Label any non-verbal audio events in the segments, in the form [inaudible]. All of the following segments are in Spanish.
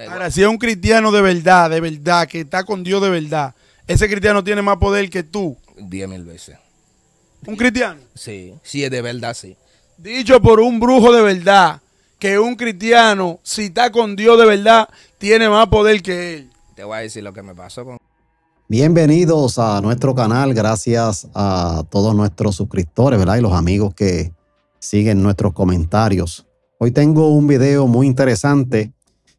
Eh, Ahora, si es un cristiano de verdad, de verdad, que está con Dios de verdad, ese cristiano tiene más poder que tú. Diez mil veces. ¿Un cristiano? Sí, sí, es de verdad, sí. Dicho por un brujo de verdad, que un cristiano, si está con Dios de verdad, tiene más poder que él. Te voy a decir lo que me pasó con... Bienvenidos a nuestro canal, gracias a todos nuestros suscriptores, ¿verdad? Y los amigos que siguen nuestros comentarios. Hoy tengo un video muy interesante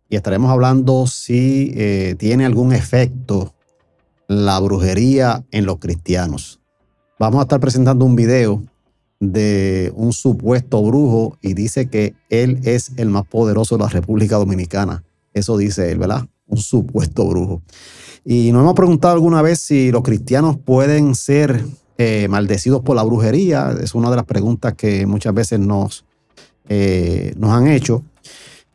y estaremos hablando si eh, tiene algún efecto la brujería en los cristianos. Vamos a estar presentando un video de un supuesto brujo y dice que él es el más poderoso de la República Dominicana. Eso dice él, ¿verdad? Un supuesto brujo. Y nos hemos preguntado alguna vez si los cristianos pueden ser eh, maldecidos por la brujería. Es una de las preguntas que muchas veces nos, eh, nos han hecho.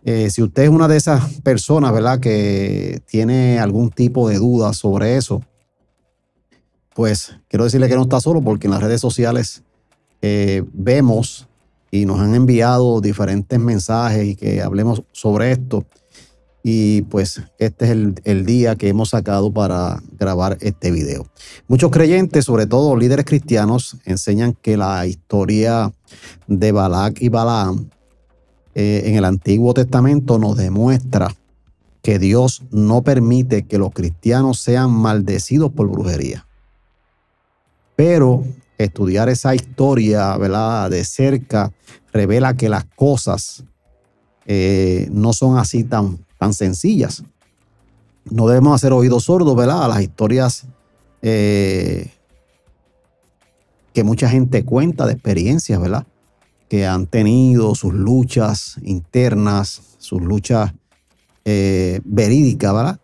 Eh, si usted es una de esas personas, ¿verdad?, que tiene algún tipo de duda sobre eso, pues quiero decirle que no está solo porque en las redes sociales eh, vemos y nos han enviado diferentes mensajes y que hablemos sobre esto. Y pues este es el, el, día que hemos sacado para grabar este video. Muchos creyentes, sobre todo líderes cristianos, enseñan que la historia de Balak y Balaam eh, en el Antiguo Testamento nos demuestra que Dios no permite que los cristianos sean maldecidos por brujería. Pero estudiar esa historia ¿verdad? de cerca revela que las cosas eh, no son así tan, tan sencillas. No debemos hacer oídos sordos ¿verdad? a las historias eh, que mucha gente cuenta de experiencias, ¿verdad? que han tenido sus luchas internas, sus luchas eh, verídicas, ¿verdad?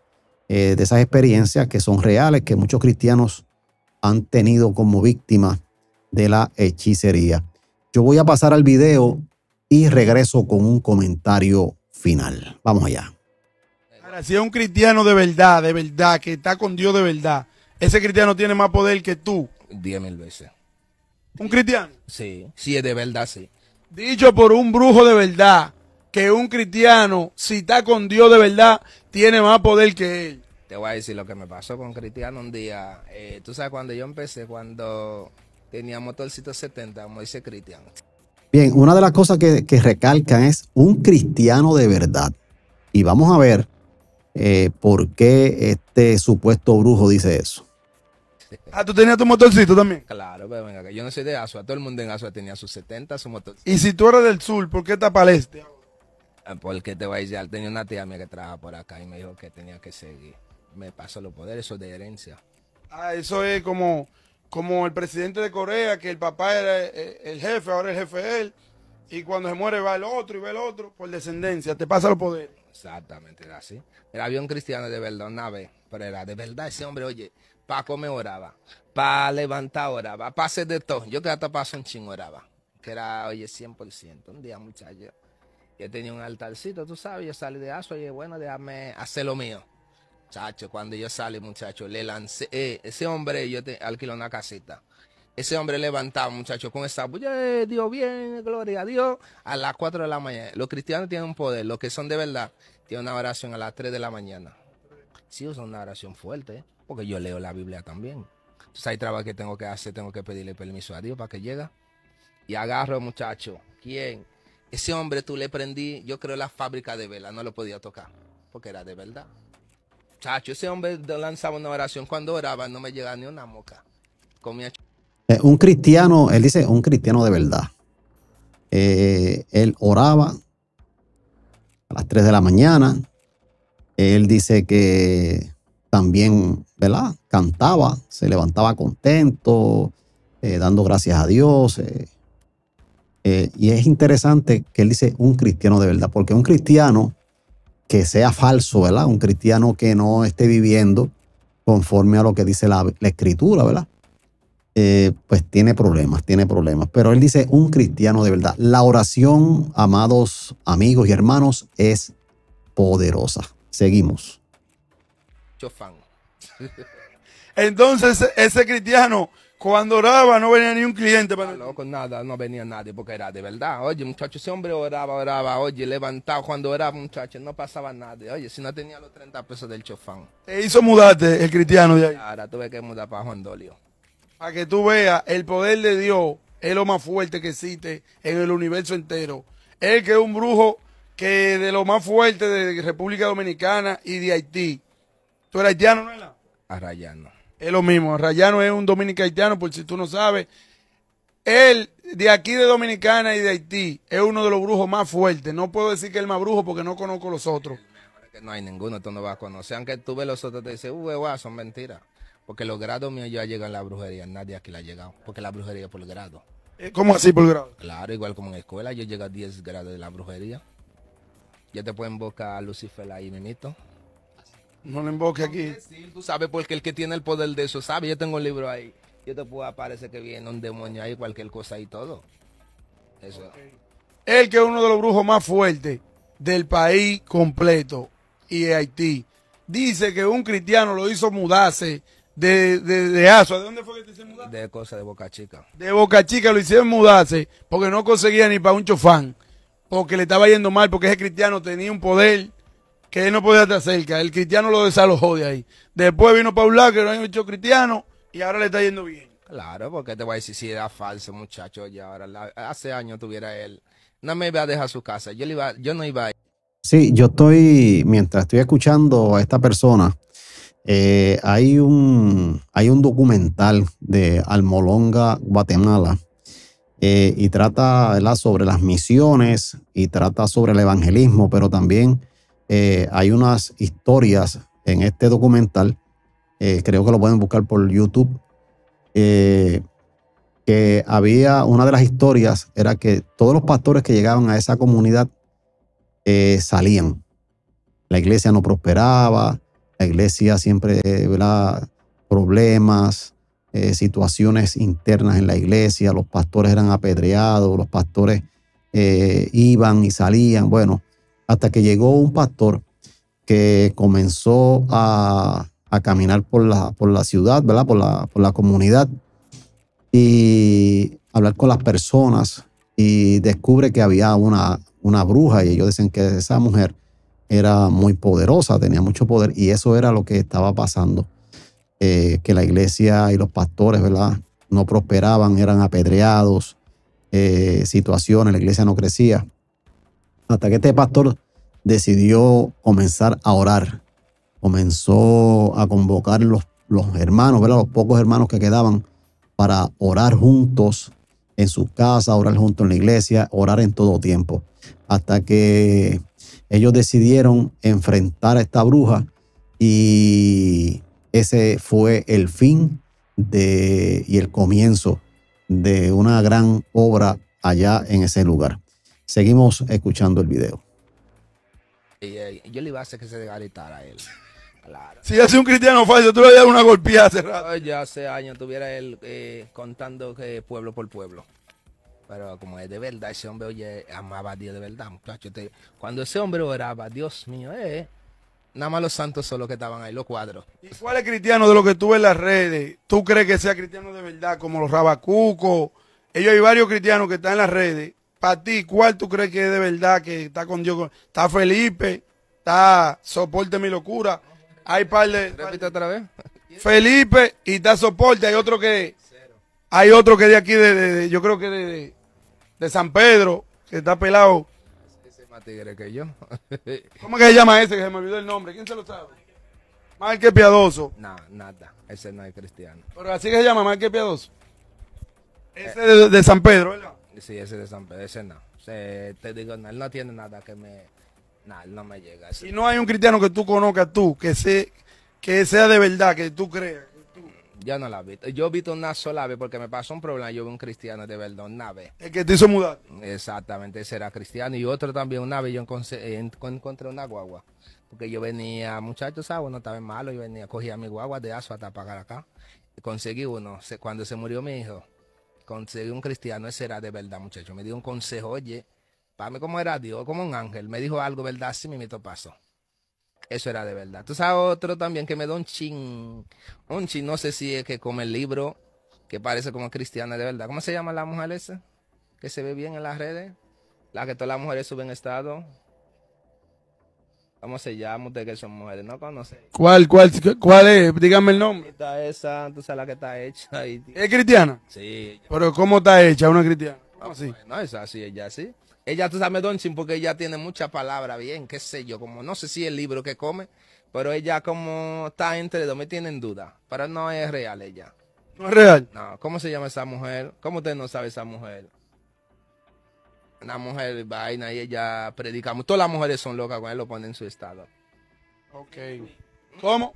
Eh, de esas experiencias que son reales, que muchos cristianos han tenido como víctimas de la hechicería. Yo voy a pasar al video y regreso con un comentario final. Vamos allá. si es un cristiano de verdad, de verdad, que está con Dios de verdad, ese cristiano tiene más poder que tú. Diez mil veces. ¿Un cristiano? Sí, sí, es de verdad, sí. Dicho por un brujo de verdad, que un cristiano, si está con Dios de verdad, tiene más poder que él. Te voy a decir lo que me pasó con Cristiano un día. Eh, tú sabes, cuando yo empecé, cuando tenía motorcito 70, como dice cristiano. Bien, una de las cosas que, que, recalcan es un cristiano de verdad. Y vamos a ver eh, por qué este supuesto brujo dice eso. [laughs] Ah, tú tenías tu motorcito también. Claro, pero venga, yo no soy de Asua. Todo el mundo en Asua tenía sus 70, su motorcito. Y si tú eres del sur, ¿por qué estás para el este? Ah, porque te voy a tenía una tía mía que trabajaba por acá y me dijo que tenía que seguir. Me pasó los poderes, eso es de herencia. Ah, eso es como, como el presidente de Corea, que el papá era el, eh, eh, el jefe, ahora el jefe es él y cuando se muere va el otro y va el otro por descendencia. Te pasa el poder. Exactamente, era así. Era avión cristiano de verdad, una vez, pero era de verdad ese hombre, oye, Paco comer oraba, para levantar oraba, para hacer de todo. Yo que hasta paso un chingo oraba, que era, oye, 100%. Un día, muchacho, yo tenía un altarcito, tú sabes, yo salí de aso, oye, bueno, déjame hacer lo mío. Chacho, cuando yo salí, muchacho, le lancé, eh, ese hombre, yo te alquilé una casita ese hombre levantaba, muchachos, con esa bulla, Dios bien, gloria a Dios, a las 4 de la mañana. Los cristianos tienen un poder, los que son de verdad, tienen una oración a las 3 de la mañana. Sí, es una oración fuerte, ¿eh? porque yo leo la Biblia también. Entonces hay trabajo que tengo que hacer, tengo que pedirle permiso a Dios para que llegue. Y agarro, muchacho, ¿quién? Ese hombre tú le prendí, yo creo, la fábrica de vela, no lo podía tocar, porque era de verdad. Muchachos, ese hombre lanzaba una oración. Cuando oraba no me llegaba ni una moca. Comía eh, un cristiano, él dice, un cristiano de verdad. Eh, él oraba a las 3 de la mañana. Él dice que también, ¿verdad? Cantaba, se levantaba contento, eh, dando gracias a Dios. y es interesante que él dice un cristiano de verdad, porque un cristiano que sea falso, ¿verdad? Un cristiano que no esté viviendo conforme a lo que dice la escritura, ¿verdad? Eh, pues tiene problemas, tiene problemas. Pero él dice, un cristiano de verdad, la oración, amados amigos y hermanos, es poderosa. Seguimos. Chofán. Entonces, ese cristiano, cuando oraba, no venía ni un cliente para... con nada, no venía nadie porque era de verdad. Oye, muchachos ese hombre oraba, oraba. Oye, levantado cuando oraba, muchacho, no pasaba nadie. Oye, si no tenía los 30 pesos del chofán. se hizo mudarte el cristiano de Ahora tuve que mudar para Juan Dolio. Para que tú veas, el poder de Dios es lo más fuerte que existe en el universo entero. Él que es un brujo que de lo más fuerte de República Dominicana y de Haití. ¿Tú eres haitiano, no es Arrayano. Es lo mismo, Arrayano es un dominicano haitiano, por si tú no sabes. Él, de aquí de Dominicana y de Haití, es uno de los brujos más fuertes. No puedo decir que es el más brujo porque no conozco los otros. no hay ninguno, tú no vas a conocer. Aunque tú ves los otros, te dices, uy, son mentiras. Porque los grados míos ya llegan a la brujería, nadie aquí la ha llegado. Porque la brujería es por grado. Eh, ¿Cómo así por grado? Claro, igual como en escuela, yo llego a 10 grados de la brujería. Ya te puedo invocar a Lucifer ahí, menito. No lo invoque aquí. Sí, tú sabes, porque el que tiene el poder de eso sabe. Yo tengo un libro ahí. Yo te puedo aparecer que viene un demonio ahí, cualquier cosa y todo. Eso. que es uno de los brujos más fuertes del país completo y de Haití. Dice que un cristiano lo hizo mudarse de, de, de dónde fue que te hicieron De cosas de Boca Chica. De Boca Chica lo hicieron mudarse porque no conseguía ni para un chofán, porque le estaba yendo mal, porque ese cristiano tenía un poder que él no podía estar El cristiano lo desalojó de ahí. Después vino Paula, que lo han hecho cristiano, y ahora le está yendo bien. Claro, porque te voy a decir si era falso, muchacho. ya ahora, hace años tuviera él. No me iba a dejar su casa. Yo, le iba, yo no iba a ir. Sí, yo estoy, mientras estoy escuchando a esta persona, eh, hay, un, hay un documental de Almolonga, Guatemala, eh, y trata sobre las misiones y trata sobre el evangelismo, pero también eh, hay unas historias en este documental, creo que lo pueden buscar por YouTube, que había una de las historias era que todos los pastores que llegaban a esa comunidad salían. La iglesia no prosperaba, la iglesia siempre, ¿verdad? Problemas, eh, situaciones internas en la iglesia, los pastores eran apedreados, los pastores eh, iban y salían, bueno, hasta que llegó un pastor que comenzó a, caminar por la, por la ciudad, ¿verdad? Por la, por la comunidad y hablar con las personas y descubre que había una, una bruja y ellos dicen que esa mujer era muy poderosa, tenía mucho poder y eso era lo que estaba pasando. Eh, que la iglesia y los pastores, ¿verdad? No prosperaban, eran apedreados, eh, situaciones, la iglesia no crecía. Hasta que este pastor decidió comenzar a orar, comenzó a convocar los, los hermanos, ¿verdad? Los pocos hermanos que quedaban para orar juntos en su casa, orar juntos en la iglesia, orar en todo tiempo. Hasta que ellos decidieron enfrentar a esta bruja y ese fue el fin de, y el comienzo de una gran obra allá en ese lugar. Seguimos escuchando el video. Eh, yo le iba a hacer que se desgaritara a él. Si hace un cristiano falso, tú le una golpeada hace rato. Ya hace años tuviera él eh, contando que pueblo por pueblo. Pero como es de verdad, ese hombre, oye, amaba a Dios de verdad, cuando ese hombre oraba, Dios mío, eh, nada más los santos son los que estaban ahí, los cuadros. ¿Y cuál es cristiano de lo que tú ves en las redes? ¿Tú crees que sea cristiano de verdad, como los rabacucos? Ellos hay varios cristianos que están en las redes. Para ti, ¿cuál tú crees que es de verdad que está con Dios? Está Felipe, está Soporte mi locura. Hay par de. otra vez. Felipe y está Soporte. Hay otro que. Hay otro que de aquí, de, yo creo que de de San Pedro, que está pelado. Ese es más tigre que yo. [laughs] ¿Cómo que se llama ese? Que se me olvidó el nombre. ¿Quién se lo sabe? Mal que piadoso. No, nada. Ese no es cristiano. Pero así que se llama, mal que piadoso. Ese es de, San Pedro, ¿verdad? Sí, ese de San Pedro. Ese no. Se, te digo, no, él no tiene nada que me... No, él no me llega. Si Y no hay un cristiano que tú conozcas tú, que, se, que sea de verdad, que tú creas. Yo no la vi. visto. Yo he visto una sola ave porque me pasó un problema. Yo vi un cristiano de verdad una vez. ¿El que te hizo mudar? Exactamente, ese era cristiano. Y otro también, una vez yo eh, encontré una guagua. Porque yo venía, muchachos, ¿sabes? No estaba malo. Yo venía, cogía mi guagua de aso hasta pagar acá. Conseguí uno. Cuando se murió mi hijo, conseguí un cristiano. Ese era de verdad, muchachos. Me dio un consejo, oye, para mí como era Dios, como un ángel. Me dijo algo, ¿verdad? Sí, me meto paso. Eso era de verdad. Tú sabes otro también que me da un chin. Un chin, no sé si es que come el libro, que parece como cristiana de verdad. ¿Cómo se llama la mujer esa? Que se ve bien en las redes. La que todas las mujeres suben estado. ¿Cómo se llama? usted que son mujeres, no conoce. ¿Cuál, cuál, cuál es? Dígame el nombre. esa, tú la que está hecha. ¿Es cristiana? Sí. ¿Pero cómo está hecha una cristiana? No, ah, sí. No, es así, ella sí. Ella, tú sabes, Donchin, porque ella tiene mucha palabra, bien, qué sé yo, como no sé si el libro que come, pero ella como está entre dos, me tienen duda, pero no es real ella. No es real. No, ¿cómo se llama esa mujer? ¿Cómo usted no sabe esa mujer? Una mujer vaina y ella predica. Todas las mujeres son locas cuando él lo pone en su estado. Ok. ¿Cómo?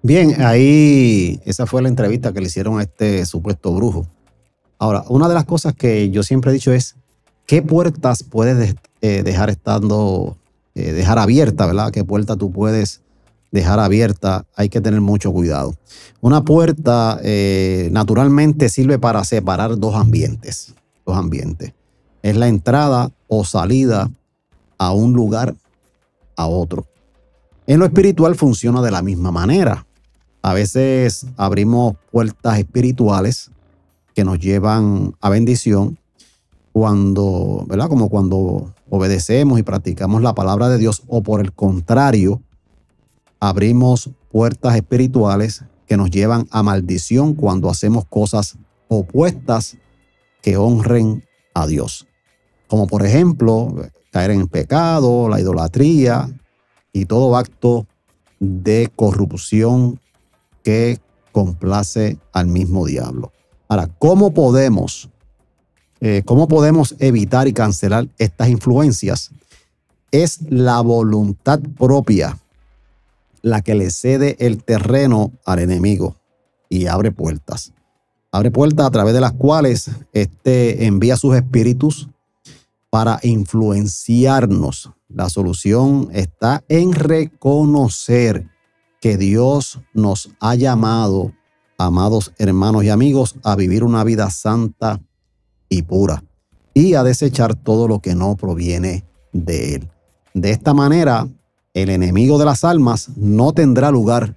Bien, ahí esa fue la entrevista que le hicieron a este supuesto brujo. Ahora, una de las cosas que yo siempre he dicho es, ¿qué puertas puedes eh, dejar estando, eh, dejar abierta, ¿verdad? ¿Qué puerta tú puedes dejar abierta? Hay que tener mucho cuidado. Una puerta eh, naturalmente sirve para separar dos ambientes, dos ambientes. Es la entrada o salida a un lugar a otro. En lo espiritual funciona de la misma manera. A veces abrimos puertas espirituales que nos llevan a bendición cuando, ¿verdad? Como cuando obedecemos y practicamos la palabra de Dios o por el contrario, abrimos puertas espirituales que nos llevan a maldición cuando hacemos cosas opuestas que honren a Dios. Como por ejemplo, caer en pecado, la idolatría y todo acto de corrupción que complace al mismo diablo. Ahora, ¿cómo podemos, eh, ¿cómo podemos evitar y cancelar estas influencias? Es la voluntad propia la que le cede el terreno al enemigo y abre puertas. Abre puertas a través de las cuales este envía sus espíritus para influenciarnos. La solución está en reconocer que Dios nos ha llamado amados hermanos y amigos, a vivir una vida santa y pura y a desechar todo lo que no proviene de Él. De esta manera, el enemigo de las almas no tendrá lugar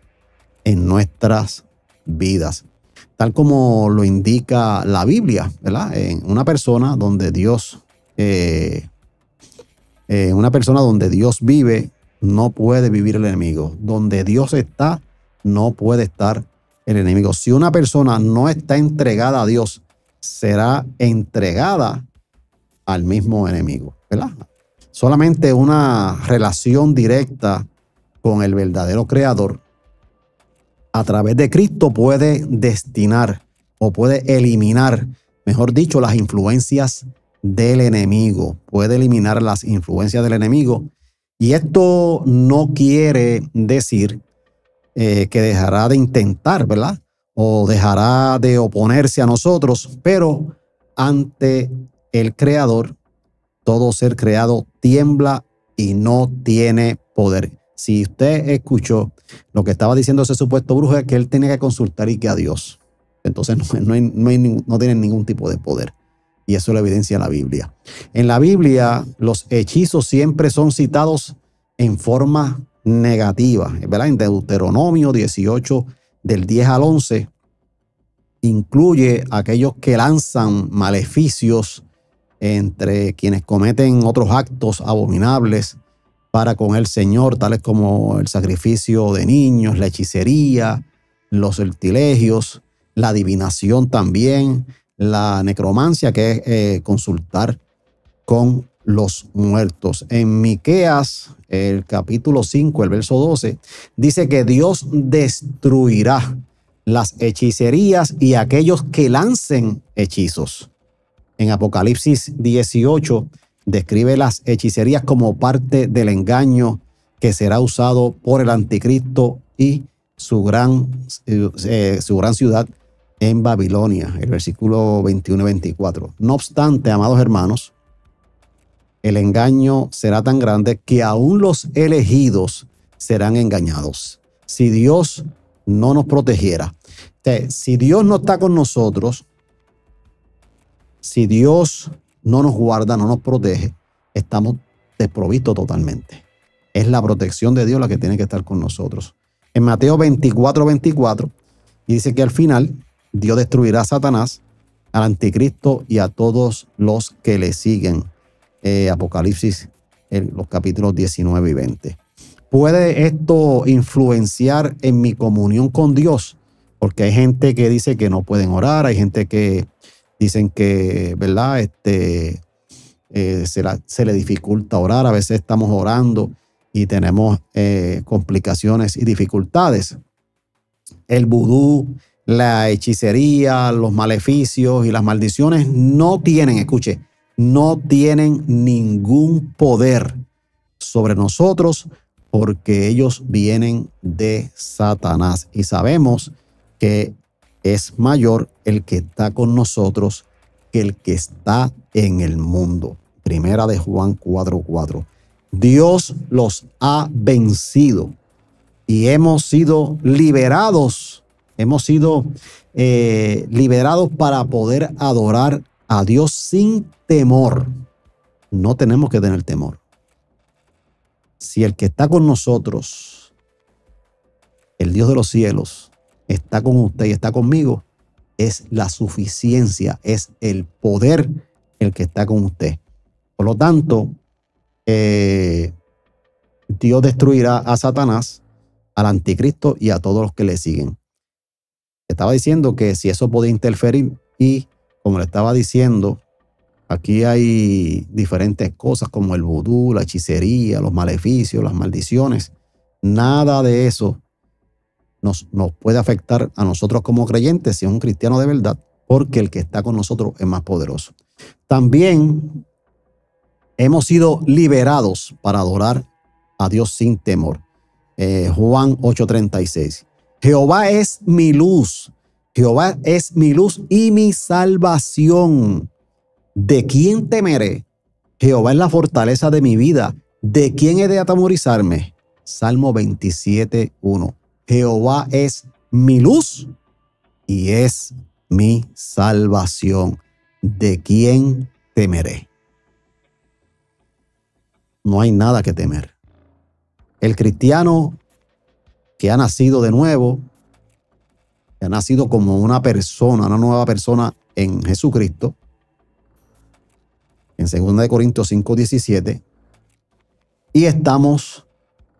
en nuestras vidas. Tal como lo indica la Biblia, ¿verdad? En una persona donde Dios, eh, eh, una persona donde Dios vive, no puede vivir el enemigo. Donde Dios está, no puede estar el enemigo. Si una persona no está entregada a Dios, será entregada al mismo enemigo, Solamente una relación directa con el verdadero creador a través de Cristo puede destinar o puede eliminar, mejor dicho, las influencias del enemigo, puede eliminar las influencias del enemigo. Y esto no quiere decir eh, que dejará de intentar, ¿verdad? O dejará de oponerse a nosotros, pero ante el Creador, todo ser creado tiembla y no tiene poder. Si usted escuchó lo que estaba diciendo ese supuesto brujo es que él tiene que consultar y que a Dios. Entonces no, no, tienen ningún tipo de poder. Y eso la evidencia la Biblia. En la Biblia los hechizos siempre son citados en forma Negativa, ¿verdad? En Deuteronomio 18, del 10 al 11, incluye aquellos que lanzan maleficios entre quienes cometen otros actos abominables para con el Señor, tales como el sacrificio de niños, la hechicería, los sortilegios, la adivinación también, la necromancia, que es eh, consultar con los muertos. En Miqueas, el capítulo 5, el verso 12, dice que Dios destruirá las hechicerías y aquellos que lancen hechizos. En Apocalipsis 18 describe las hechicerías como parte del engaño que será usado por el anticristo y su gran, eh, su gran ciudad en Babilonia, el versículo 21 24. No obstante, amados hermanos, el engaño será tan grande que aún los elegidos serán engañados. Si Dios no nos protegiera, si Dios no está con nosotros, si Dios no nos guarda, no nos protege, estamos desprovistos totalmente. Es la protección de Dios la que tiene que estar con nosotros. En Mateo 24, 24, dice que al final Dios destruirá a Satanás, al anticristo y a todos los que le siguen. Eh, Apocalipsis, los capítulos 19 y 20. ¿Puede esto influenciar en mi comunión con Dios? Porque hay gente que dice que no pueden orar, hay gente que dicen que, ¿verdad? Este, eh, se, le dificulta orar, a veces estamos orando y tenemos eh, complicaciones y dificultades. El vudú, la hechicería, los maleficios y las maldiciones no tienen, escuche, no tienen ningún poder sobre nosotros porque ellos vienen de Satanás y sabemos que es mayor el que está con nosotros que el que está en el mundo. Primera de Juan 4:4. Dios los ha vencido y hemos sido liberados, hemos sido eh, liberados para poder adorar a Dios sin temor. No tenemos que tener temor. Si el que está con nosotros, el Dios de los cielos, está con usted y está conmigo, es la suficiencia, es el poder el que está con usted. Por lo tanto, eh, Dios destruirá a Satanás, al anticristo y a todos los que le siguen. Estaba diciendo que si eso podía interferir y como le estaba diciendo, aquí hay diferentes cosas como el vudú, la hechicería, los maleficios, las maldiciones. Nada de eso nos, nos puede afectar a nosotros como creyentes si es un cristiano de verdad, porque el que está con nosotros es más poderoso. También hemos sido liberados para adorar a Dios sin temor. Eh, Juan 8:36. Jehová es mi luz Jehová es mi luz y mi salvación. ¿De quién temeré? Jehová es la fortaleza de mi vida. ¿De quién he de atemorizarme? Salmo 27, 1. Jehová es mi luz y es mi salvación. ¿De quién temeré? No hay nada que temer. El cristiano que ha nacido de nuevo, ha nacido como una persona, una nueva persona en Jesucristo. En 2 Corintios 5, 17. Y estamos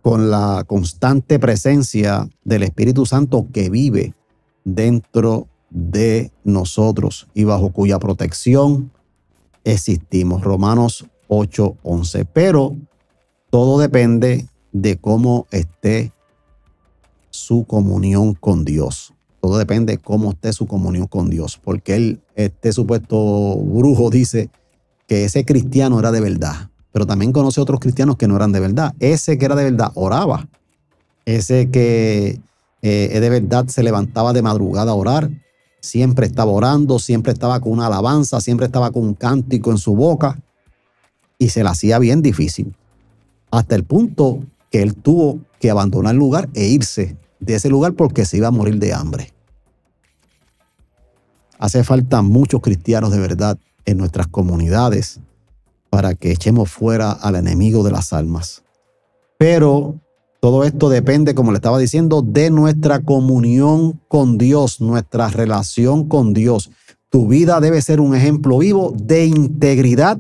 con la constante presencia del Espíritu Santo que vive dentro de nosotros y bajo cuya protección existimos. Romanos 8, 11. Pero todo depende de cómo esté su comunión con Dios. Todo depende de cómo esté su comunión con Dios, porque él, este supuesto brujo dice que ese cristiano era de verdad, pero también conoce otros cristianos que no eran de verdad. Ese que era de verdad oraba, ese que eh, de verdad se levantaba de madrugada a orar, siempre estaba orando, siempre estaba con una alabanza, siempre estaba con un cántico en su boca y se la hacía bien difícil. Hasta el punto que él tuvo que abandonar el lugar e irse de ese lugar porque se iba a morir de hambre. Hace falta muchos cristianos de verdad en nuestras comunidades para que echemos fuera al enemigo de las almas. Pero todo esto depende, como le estaba diciendo, de nuestra comunión con Dios, nuestra relación con Dios. Tu vida debe ser un ejemplo vivo de integridad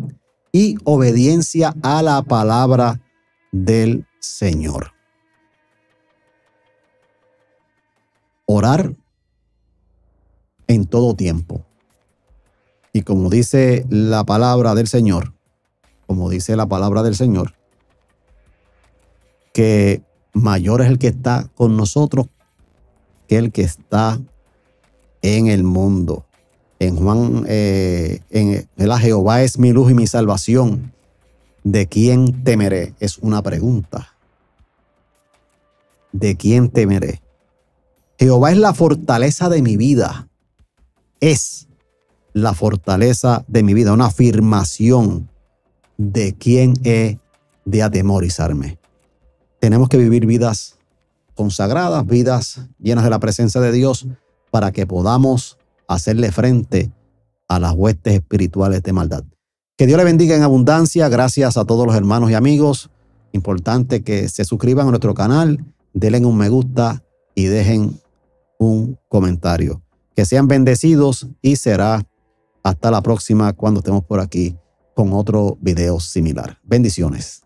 y obediencia a la palabra del Señor. orar en todo tiempo. Y como dice la palabra del Señor, como dice la palabra del Señor, que mayor es el que está con nosotros que el que está en el mundo. En Juan, eh, en la Jehová es mi luz y mi salvación. ¿De quién temeré? Es una pregunta. ¿De quién temeré? Jehová es la fortaleza de mi vida. Es la fortaleza de mi vida, una afirmación de quién he de atemorizarme. Tenemos que vivir vidas consagradas, vidas llenas de la presencia de Dios, para que podamos hacerle frente a las huestes espirituales de maldad. Que Dios le bendiga en abundancia. Gracias a todos los hermanos y amigos. Importante que se suscriban a nuestro canal, denle un me gusta y dejen un comentario. Que sean bendecidos y será hasta la próxima cuando estemos por aquí con otro video similar. Bendiciones.